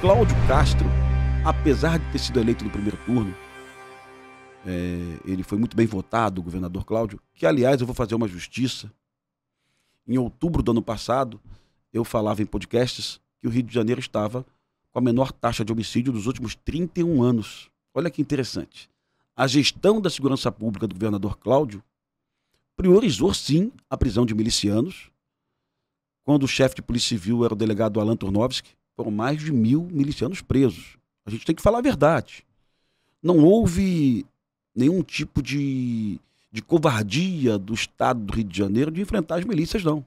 Cláudio Castro, apesar de ter sido eleito no primeiro turno, é, ele foi muito bem votado, o governador Cláudio, que, aliás, eu vou fazer uma justiça. Em outubro do ano passado, eu falava em podcasts que o Rio de Janeiro estava com a menor taxa de homicídio dos últimos 31 anos. Olha que interessante. A gestão da segurança pública do governador Cláudio priorizou, sim, a prisão de milicianos. Quando o chefe de polícia civil era o delegado Alan Turnovski, foram mais de mil milicianos presos. A gente tem que falar a verdade. Não houve nenhum tipo de, de covardia do Estado do Rio de Janeiro de enfrentar as milícias, não.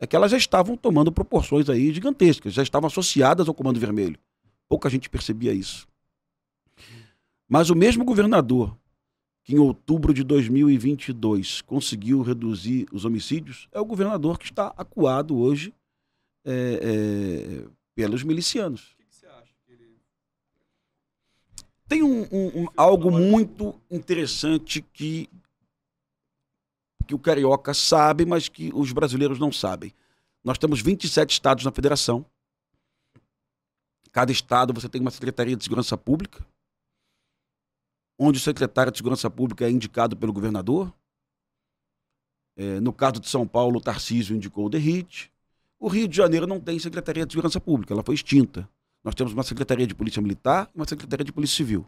É que elas já estavam tomando proporções aí gigantescas, já estavam associadas ao Comando Vermelho. Pouca gente percebia isso. Mas o mesmo governador que em outubro de 2022 conseguiu reduzir os homicídios é o governador que está acuado hoje é, é, pelos milicianos. O que, você acha? Tem um, um, um algo muito interessante que, que o carioca sabe, mas que os brasileiros não sabem. Nós temos 27 estados na federação. Cada estado você tem uma Secretaria de Segurança Pública, onde o secretário de Segurança Pública é indicado pelo governador. É, no caso de São Paulo, o Tarcísio indicou o Derrite. O Rio de Janeiro não tem Secretaria de Segurança Pública, ela foi extinta. Nós temos uma Secretaria de Polícia Militar e uma Secretaria de Polícia Civil.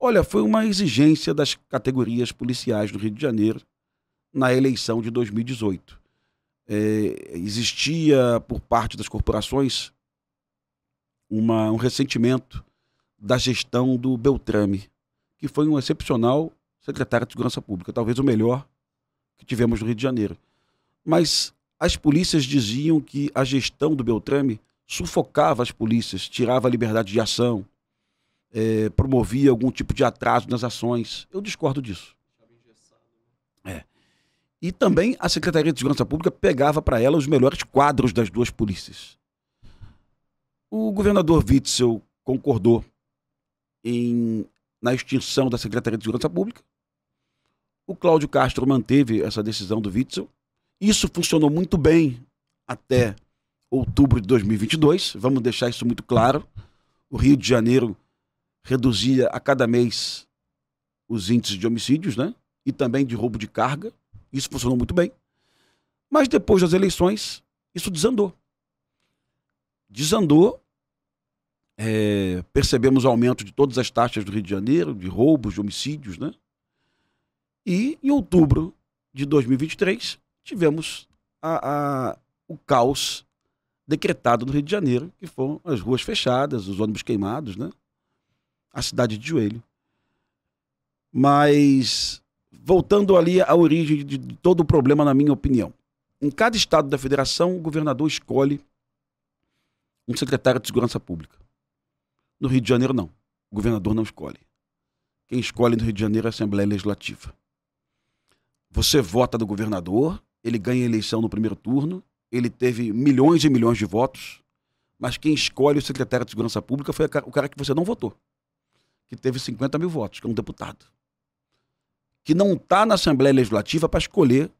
Olha, foi uma exigência das categorias policiais do Rio de Janeiro na eleição de 2018. É, existia por parte das corporações uma, um ressentimento da gestão do Beltrame, que foi um excepcional secretário de Segurança Pública, talvez o melhor que tivemos no Rio de Janeiro. Mas as polícias diziam que a gestão do Beltrame sufocava as polícias, tirava a liberdade de ação, é, promovia algum tipo de atraso nas ações. Eu discordo disso. É. E também a Secretaria de Segurança Pública pegava para ela os melhores quadros das duas polícias. O governador Witzel concordou em, na extinção da Secretaria de Segurança Pública. O Cláudio Castro manteve essa decisão do Witzel isso funcionou muito bem até outubro de 2022, vamos deixar isso muito claro. O Rio de Janeiro reduzia a cada mês os índices de homicídios, né? E também de roubo de carga. Isso funcionou muito bem. Mas depois das eleições, isso desandou. Desandou. É, percebemos o aumento de todas as taxas do Rio de Janeiro, de roubos, de homicídios, né? E em outubro de 2023, tivemos a, a, o caos decretado no Rio de Janeiro, que foram as ruas fechadas, os ônibus queimados, né? A cidade de joelho. Mas voltando ali à origem de, de todo o problema, na minha opinião. Em cada estado da federação, o governador escolhe um secretário de segurança pública. No Rio de Janeiro, não. O governador não escolhe. Quem escolhe no Rio de Janeiro é a Assembleia Legislativa. Você vota do governador, ele ganha a eleição no primeiro turno, ele teve milhões e milhões de votos, mas quem escolhe o secretário de Segurança Pública foi o cara que você não votou, que teve 50 mil votos, que é um deputado, que não está na Assembleia Legislativa para escolher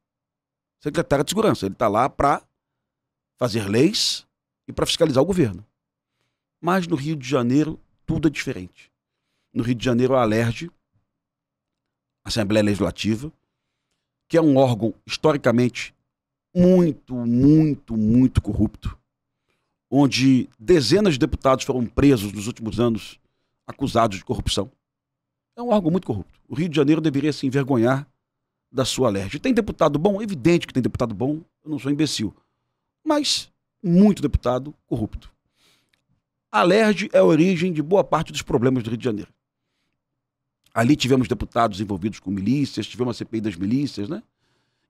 secretário de Segurança, ele está lá para fazer leis e para fiscalizar o governo. Mas no Rio de Janeiro, tudo é diferente. No Rio de Janeiro, a Alerj, Assembleia Legislativa, que é um órgão historicamente muito, muito, muito corrupto, onde dezenas de deputados foram presos nos últimos anos acusados de corrupção. É um órgão muito corrupto. O Rio de Janeiro deveria se envergonhar da sua alergia. Tem deputado bom? Evidente que tem deputado bom, eu não sou imbecil. Mas muito deputado corrupto. A LERJ é a origem de boa parte dos problemas do Rio de Janeiro. Ali tivemos deputados envolvidos com milícias, tivemos a CPI das milícias, né?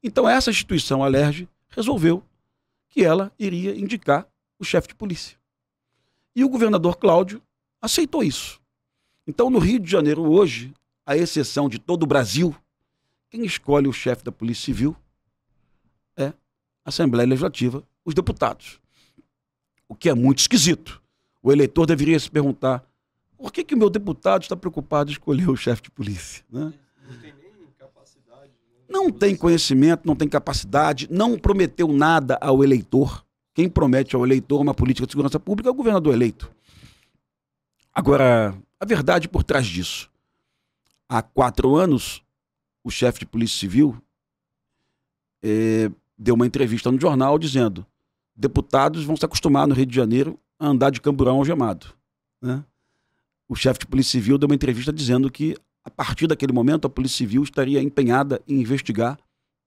Então essa instituição, a LERJ, resolveu que ela iria indicar o chefe de polícia. E o governador Cláudio aceitou isso. Então, no Rio de Janeiro, hoje, à exceção de todo o Brasil, quem escolhe o chefe da Polícia Civil é a Assembleia Legislativa, os deputados. O que é muito esquisito. O eleitor deveria se perguntar por que, que o meu deputado está preocupado em escolher o chefe de polícia? Né? Não tem nem capacidade. Né? Não tem conhecimento, não tem capacidade, não prometeu nada ao eleitor. Quem promete ao eleitor uma política de segurança pública é o governador eleito. Agora, a verdade por trás disso. Há quatro anos, o chefe de polícia civil é, deu uma entrevista no jornal dizendo: deputados vão se acostumar no Rio de Janeiro a andar de camburão algemado. Né? o chefe de Polícia Civil deu uma entrevista dizendo que, a partir daquele momento, a Polícia Civil estaria empenhada em investigar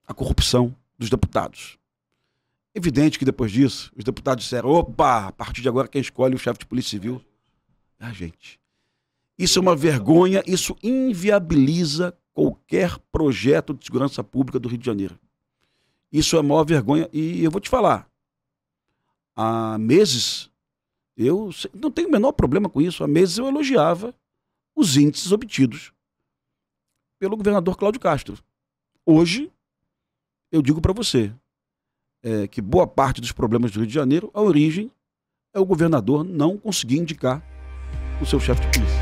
a corrupção dos deputados. Evidente que depois disso, os deputados disseram: opa, a partir de agora quem escolhe o chefe de Polícia Civil é a gente. Isso é uma vergonha, isso inviabiliza qualquer projeto de segurança pública do Rio de Janeiro. Isso é a maior vergonha. E eu vou te falar: há meses eu não tenho o menor problema com isso. Há meses eu elogiava os índices obtidos pelo governador Cláudio Castro. Hoje, eu digo para você é, que boa parte dos problemas do Rio de Janeiro, a origem é o governador não conseguir indicar o seu chefe de polícia.